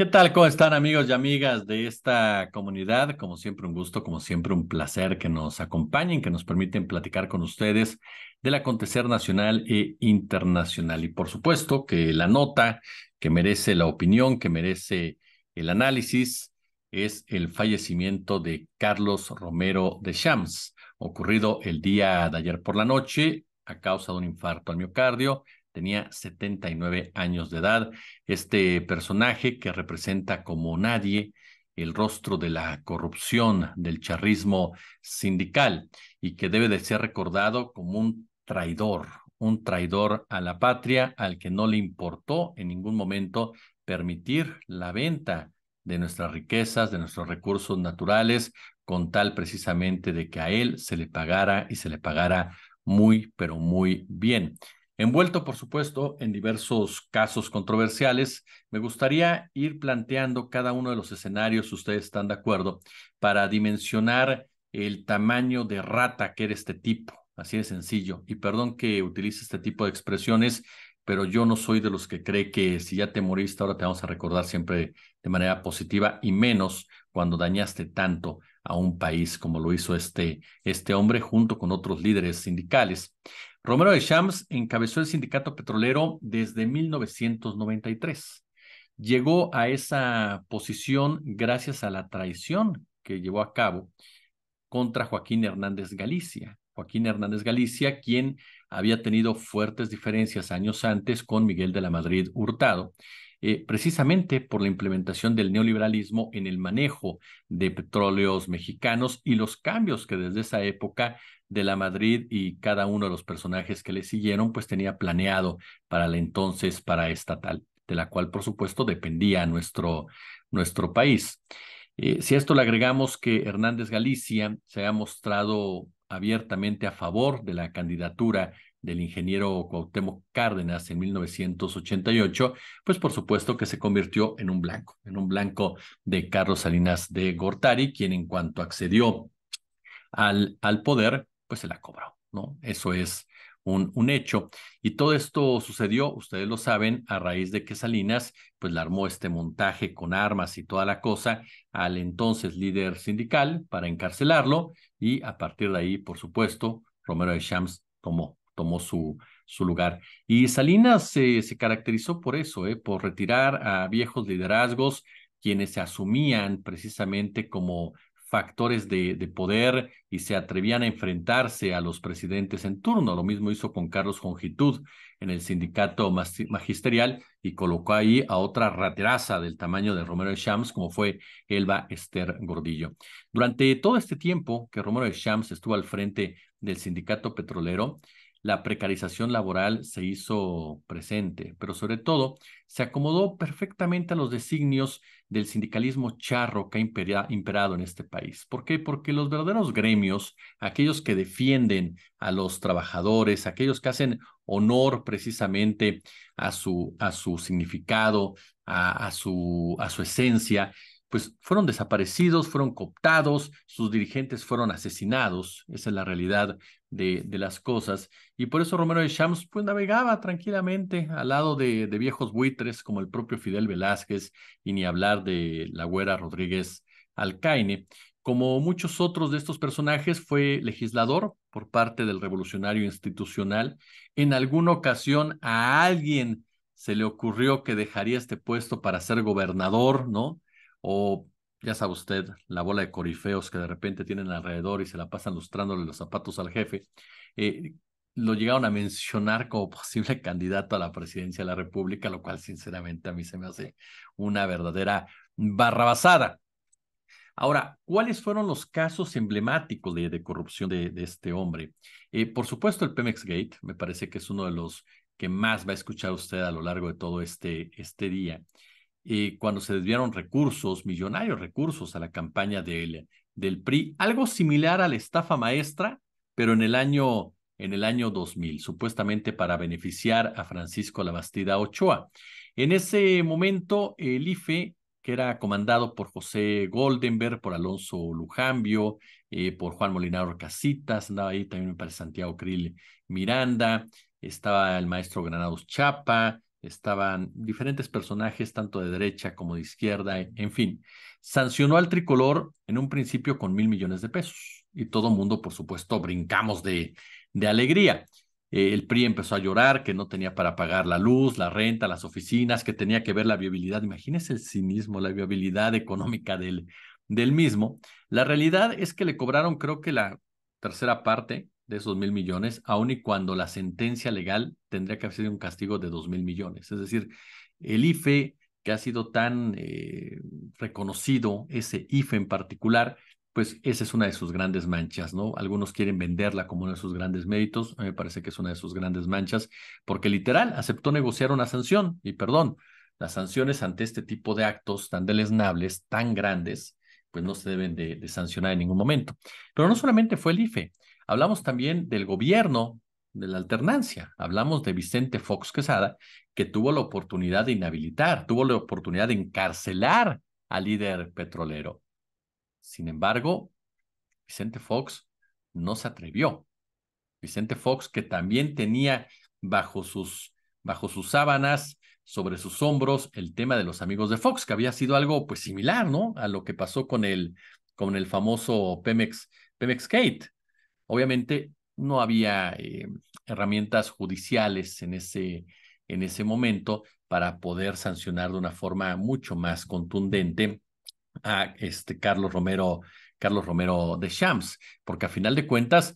¿Qué tal? ¿Cómo están amigos y amigas de esta comunidad? Como siempre un gusto, como siempre un placer que nos acompañen, que nos permiten platicar con ustedes del acontecer nacional e internacional. Y por supuesto que la nota que merece la opinión, que merece el análisis, es el fallecimiento de Carlos Romero de Shams, ocurrido el día de ayer por la noche a causa de un infarto al miocardio tenía 79 años de edad. Este personaje que representa como nadie el rostro de la corrupción, del charrismo sindical y que debe de ser recordado como un traidor, un traidor a la patria al que no le importó en ningún momento permitir la venta de nuestras riquezas, de nuestros recursos naturales, con tal precisamente de que a él se le pagara y se le pagara muy, pero muy bien. Envuelto, por supuesto, en diversos casos controversiales, me gustaría ir planteando cada uno de los escenarios, si ustedes están de acuerdo, para dimensionar el tamaño de rata que era este tipo. Así de sencillo. Y perdón que utilice este tipo de expresiones, pero yo no soy de los que cree que si ya te moriste, ahora te vamos a recordar siempre de manera positiva y menos cuando dañaste tanto a un país como lo hizo este, este hombre junto con otros líderes sindicales. Romero de Chams encabezó el sindicato petrolero desde 1993. Llegó a esa posición gracias a la traición que llevó a cabo contra Joaquín Hernández Galicia. Joaquín Hernández Galicia, quien había tenido fuertes diferencias años antes con Miguel de la Madrid Hurtado eh, precisamente por la implementación del neoliberalismo en el manejo de petróleos mexicanos y los cambios que desde esa época de la Madrid y cada uno de los personajes que le siguieron, pues tenía planeado para la entonces para estatal, de la cual por supuesto dependía nuestro, nuestro país. Eh, si a esto le agregamos que Hernández Galicia se ha mostrado abiertamente a favor de la candidatura del ingeniero Cuauhtémoc Cárdenas en 1988, pues por supuesto que se convirtió en un blanco, en un blanco de Carlos Salinas de Gortari, quien en cuanto accedió al, al poder, pues se la cobró, ¿no? Eso es un, un, hecho. Y todo esto sucedió, ustedes lo saben, a raíz de que Salinas, pues le armó este montaje con armas y toda la cosa al entonces líder sindical para encarcelarlo y a partir de ahí, por supuesto, Romero de Shams tomó tomó su, su lugar. Y Salinas se caracterizó por eso, eh, por retirar a viejos liderazgos, quienes se asumían precisamente como factores de, poder y se atrevían a enfrentarse a los presidentes en turno. Lo mismo hizo con Carlos Jongitud en el sindicato magisterial y colocó ahí a otra rateraza del tamaño de Romero de Shams, como fue Elba Esther Gordillo. Durante todo este tiempo que Romero de Shams estuvo al frente del sindicato petrolero, la precarización laboral se hizo presente, pero sobre todo se acomodó perfectamente a los designios del sindicalismo charro que ha imperado en este país. ¿Por qué? Porque los verdaderos gremios, aquellos que defienden a los trabajadores, aquellos que hacen honor precisamente a su, a su significado, a, su, a su esencia, pues fueron desaparecidos, fueron cooptados, sus dirigentes fueron asesinados, esa es la realidad de, de las cosas, y por eso Romero de Shams pues navegaba tranquilamente al lado de, de, viejos buitres como el propio Fidel Velázquez y ni hablar de la güera Rodríguez Alcaine. Como muchos otros de estos personajes, fue legislador por parte del revolucionario institucional. En alguna ocasión a alguien se le ocurrió que dejaría este puesto para ser gobernador, ¿no? o ya sabe usted, la bola de corifeos que de repente tienen alrededor y se la pasan lustrándole los zapatos al jefe, eh, lo llegaron a mencionar como posible candidato a la presidencia de la República, lo cual sinceramente a mí se me hace una verdadera barrabasada. Ahora, ¿cuáles fueron los casos emblemáticos de, corrupción de, este hombre? Eh, por supuesto, el Pemex Gate, me parece que es uno de los que más va a escuchar usted a lo largo de todo este, este día cuando se desviaron recursos, millonarios recursos a la campaña del, del PRI, algo similar a la estafa maestra, pero en el año en el año 2000, supuestamente para beneficiar a Francisco Labastida Ochoa. En ese momento, el IFE, que era comandado por José Goldenberg, por Alonso Lujambio, eh, por Juan Molinaro Casitas, andaba ahí también para Santiago Krill Miranda, estaba el maestro Granados Chapa, estaban diferentes personajes, tanto de derecha como de izquierda, e, en fin. Sancionó al tricolor en un principio con mil millones de pesos y todo mundo, por supuesto, brincamos de, alegría. Eh, el PRI empezó a llorar que no tenía para pagar la luz, la renta, las oficinas, que tenía que ver la viabilidad. Imagínense el cinismo, la viabilidad económica del, del mismo. La realidad es que le cobraron, creo que la tercera parte de esos mil millones, aun y cuando la sentencia legal tendría que haber sido un castigo de dos mil millones. Es decir, el IFE, que ha sido tan eh, reconocido, ese IFE en particular, pues esa es una de sus grandes manchas, ¿no? Algunos quieren venderla como uno de sus grandes méritos, a mí me parece que es una de sus grandes manchas, porque literal aceptó negociar una sanción, y perdón, las sanciones ante este tipo de actos tan deleznables, tan grandes, pues no se deben de sancionar en ningún momento. Pero no solamente fue el IFE, Hablamos también del gobierno de la alternancia. Hablamos de Vicente Fox Quesada, que tuvo la oportunidad de inhabilitar, tuvo la oportunidad de encarcelar al líder petrolero. Sin embargo, Vicente Fox no se atrevió. Vicente Fox, que también tenía bajo sus, bajo sus sábanas, sobre sus hombros, el tema de los amigos de Fox, que había sido algo pues similar, ¿no? A lo que pasó con el, el famoso Pemex, Pemex Gate, Obviamente no había eh, herramientas judiciales en ese, en ese momento para poder sancionar de una forma mucho más contundente a este Carlos Romero, Carlos Romero de Shams, porque a final de cuentas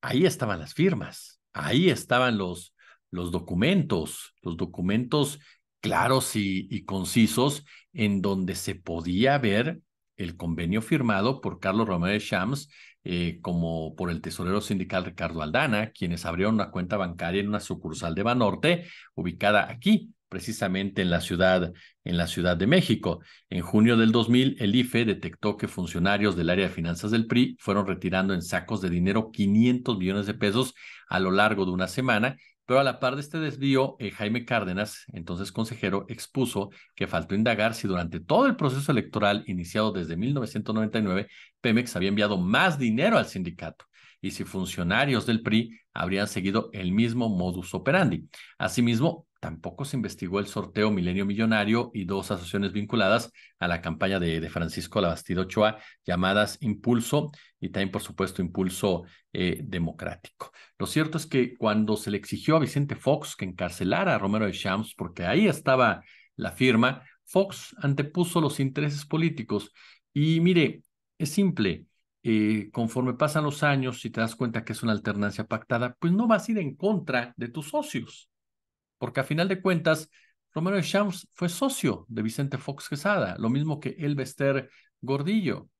ahí estaban las firmas, ahí estaban los, los documentos, los documentos claros y, y concisos en donde se podía ver el convenio firmado por Carlos Romero de Shams eh, como por el tesorero sindical Ricardo Aldana, quienes abrieron una cuenta bancaria en una sucursal de Banorte, ubicada aquí, precisamente en la ciudad, en la Ciudad de México. En junio del 2000, el IFE detectó que funcionarios del área de finanzas del PRI fueron retirando en sacos de dinero 500 millones de pesos a lo largo de una semana pero a la par de este desvío, eh, Jaime Cárdenas, entonces consejero, expuso que faltó indagar si durante todo el proceso electoral iniciado desde 1999, Pemex había enviado más dinero al sindicato y si funcionarios del PRI habrían seguido el mismo modus operandi. Asimismo, tampoco se investigó el sorteo Milenio Millonario y dos asociaciones vinculadas a la campaña de, Francisco Labastido Ochoa llamadas Impulso y también, por supuesto, Impulso eh, Democrático. Lo cierto es que cuando se le exigió a Vicente Fox que encarcelara a Romero de Shams, porque ahí estaba la firma, Fox antepuso los intereses políticos. Y mire, es simple. Eh, conforme pasan los años, y te das cuenta que es una alternancia pactada, pues no vas a ir en contra de tus socios porque a final de cuentas, Romero Shams fue socio de Vicente Fox Quesada, lo mismo que Elvester Gordillo.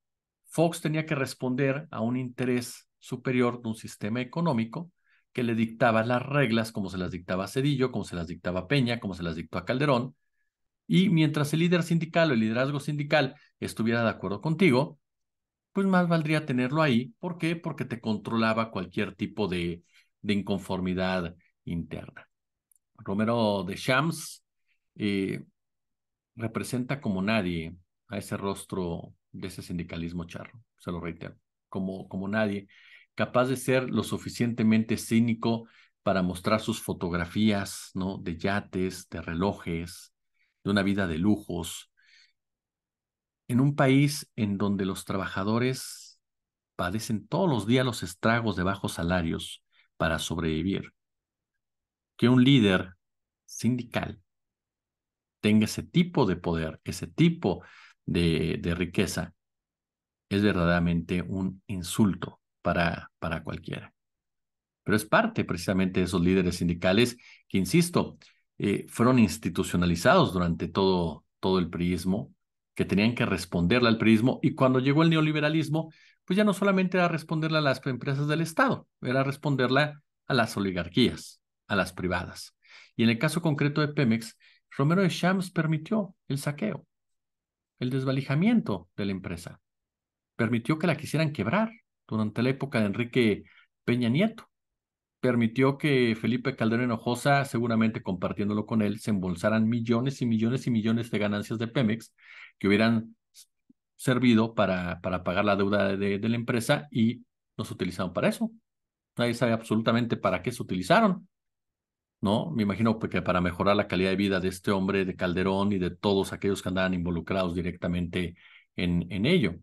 Fox tenía que responder a un interés superior de un sistema económico que le dictaba las reglas como se las dictaba Cedillo, como se las dictaba Peña, como se las dictó a Calderón. Y mientras el líder sindical o el liderazgo sindical estuviera de acuerdo contigo, pues más valdría tenerlo ahí. ¿Por qué? Porque te controlaba cualquier tipo de inconformidad interna. Romero de Shams eh, representa como nadie a ese rostro de ese sindicalismo charro, se lo reitero, como, como nadie, capaz de ser lo suficientemente cínico para mostrar sus fotografías, ¿no? De yates, de relojes, de una vida de lujos, en un país en donde los trabajadores padecen todos los días los estragos de bajos salarios para sobrevivir que un líder sindical tenga ese tipo de poder, ese tipo de, riqueza, es verdaderamente un insulto para, para cualquiera. Pero es parte precisamente de esos líderes sindicales que, insisto, eh, fueron institucionalizados durante todo, todo el priismo, que tenían que responderle al priismo y cuando llegó el neoliberalismo, pues ya no solamente era responderle a las empresas del Estado, era responderle a las oligarquías, a las privadas. Y en el caso concreto de Pemex, Romero de Shams permitió el saqueo, el desvalijamiento de la empresa. Permitió que la quisieran quebrar durante la época de Enrique Peña Nieto. Permitió que Felipe Calderón Hinojosa, seguramente compartiéndolo con él, se embolsaran millones y millones y millones de ganancias de Pemex que hubieran servido para, para pagar la deuda de, de la empresa y no se utilizaron para eso. Nadie sabe absolutamente para qué se utilizaron. ¿no? Me imagino que para mejorar la calidad de vida de este hombre, de Calderón y de todos aquellos que andaban involucrados directamente en, en ello.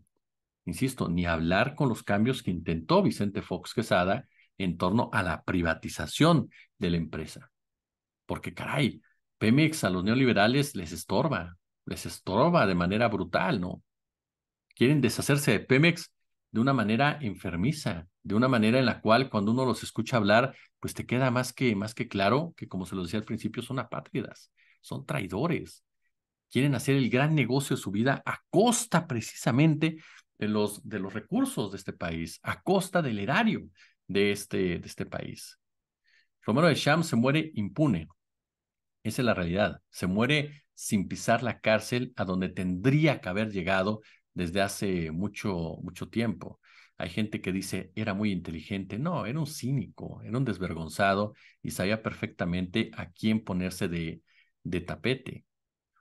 Insisto, ni hablar con los cambios que intentó Vicente Fox Quesada en torno a la privatización de la empresa. Porque, caray, Pemex a los neoliberales les estorba, les estorba de manera brutal, ¿no? Quieren deshacerse de Pemex de una manera enfermiza, de una manera en la cual cuando uno los escucha hablar, pues te queda más que, más que claro que, como se lo decía al principio, son apátridas, son traidores. Quieren hacer el gran negocio de su vida a costa precisamente de los, de los recursos de este país, a costa del erario de este, de este país. Romero de Cham se muere impune. Esa es la realidad. Se muere sin pisar la cárcel a donde tendría que haber llegado desde hace mucho, mucho tiempo. Hay gente que dice, era muy inteligente. No, era un cínico, era un desvergonzado y sabía perfectamente a quién ponerse de, de tapete.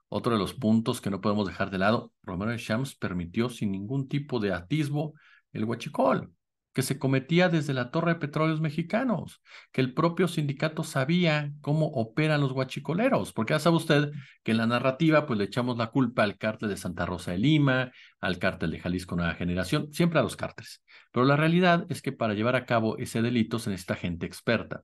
Otro de los puntos que no podemos dejar de lado, Romero de Shams permitió sin ningún tipo de atisbo el huachicol que se cometía desde la Torre de Petróleos Mexicanos, que el propio sindicato sabía cómo operan los guachicoleros, porque ya sabe usted que en la narrativa pues le echamos la culpa al cártel de Santa Rosa de Lima, al cártel de Jalisco Nueva Generación, siempre a los cárteles. Pero la realidad es que para llevar a cabo ese delito se necesita gente experta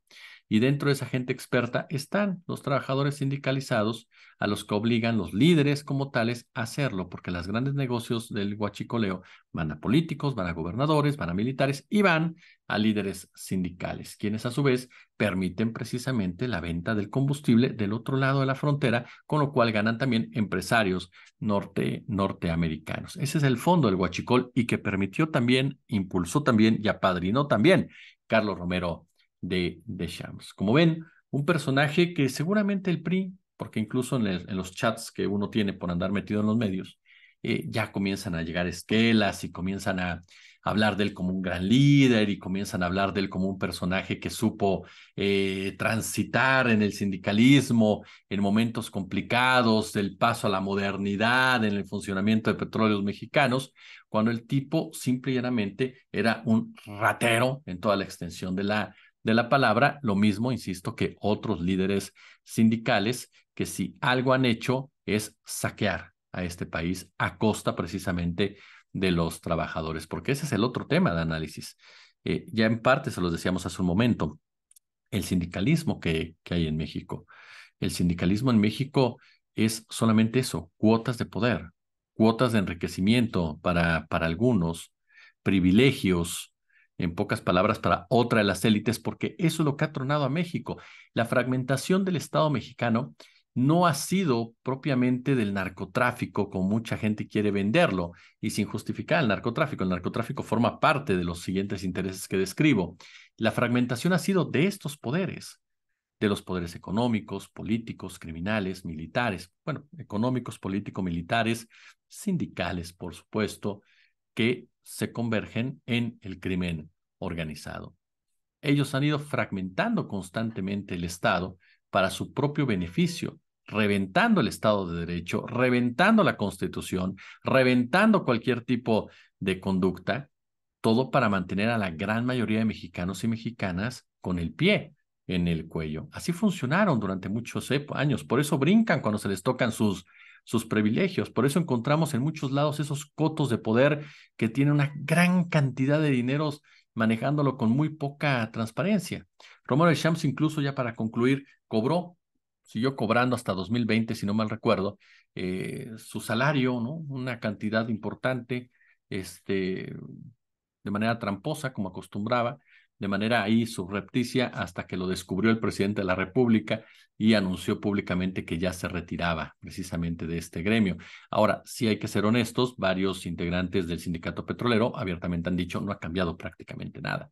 y dentro de esa gente experta están los trabajadores sindicalizados a los que obligan los líderes como tales a hacerlo, porque los grandes negocios del guachicoleo van a políticos, van a gobernadores, van a militares y van a líderes sindicales, quienes a su vez permiten precisamente la venta del combustible del otro lado de la frontera, con lo cual ganan también empresarios norte, norteamericanos. Ese es el fondo del huachicol y que permitió también, impulsó también y apadrinó también Carlos Romero de, Shams. Como ven, un personaje que seguramente el PRI, porque incluso en, los chats que uno tiene por andar metido en los medios, eh, ya comienzan a llegar esquelas y comienzan a, hablar de él como un gran líder y comienzan a hablar de él como un personaje que supo eh, transitar en el sindicalismo en momentos complicados, del paso a la modernidad, en el funcionamiento de petróleos mexicanos, cuando el tipo simple era un ratero en toda la extensión de la, de la palabra, lo mismo, insisto, que otros líderes sindicales que si algo han hecho es saquear a este país a costa precisamente de los trabajadores, porque ese es el otro tema de análisis. Eh, ya en parte se los decíamos hace un momento, el sindicalismo que, que hay en México. El sindicalismo en México es solamente eso, cuotas de poder, cuotas de enriquecimiento para, para algunos, privilegios en pocas palabras, para otra de las élites, porque eso es lo que ha tronado a México. La fragmentación del Estado mexicano no ha sido propiamente del narcotráfico, como mucha gente quiere venderlo, y sin justificar el narcotráfico. El narcotráfico forma parte de los siguientes intereses que describo. La fragmentación ha sido de estos poderes, de los poderes económicos, políticos, criminales, militares, bueno, económicos, políticos, militares sindicales, por supuesto, que se convergen en el crimen organizado. Ellos han ido fragmentando constantemente el Estado para su propio beneficio, reventando el Estado de Derecho, reventando la Constitución, reventando cualquier tipo de conducta, todo para mantener a la gran mayoría de mexicanos y mexicanas con el pie en el cuello. Así funcionaron durante muchos años, por eso brincan cuando se les tocan sus, sus privilegios, por eso encontramos en muchos lados esos cotos de poder que tienen una gran cantidad de dineros manejándolo con muy poca transparencia. Romero de incluso ya para concluir cobró, siguió cobrando hasta 2020, si no mal recuerdo, eh, su salario, ¿no? Una cantidad importante, este, de manera tramposa, como acostumbraba, de manera ahí subrepticia hasta que lo descubrió el presidente de la República y anunció públicamente que ya se retiraba precisamente de este gremio. Ahora, si hay que ser honestos, varios integrantes del sindicato petrolero abiertamente han dicho no ha cambiado prácticamente nada.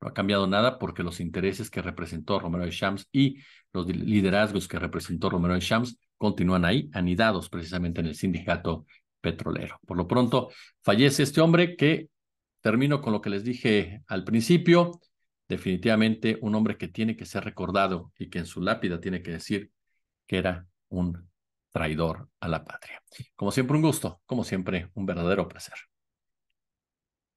No ha cambiado nada porque los intereses que representó Romero de Shams y los liderazgos que representó Romero de Shams continúan ahí, anidados precisamente en el sindicato petrolero. Por lo pronto, fallece este hombre que termino con lo que les dije al principio definitivamente un hombre que tiene que ser recordado y que en su lápida tiene que decir que era un traidor a la patria. Como siempre, un gusto, como siempre, un verdadero placer.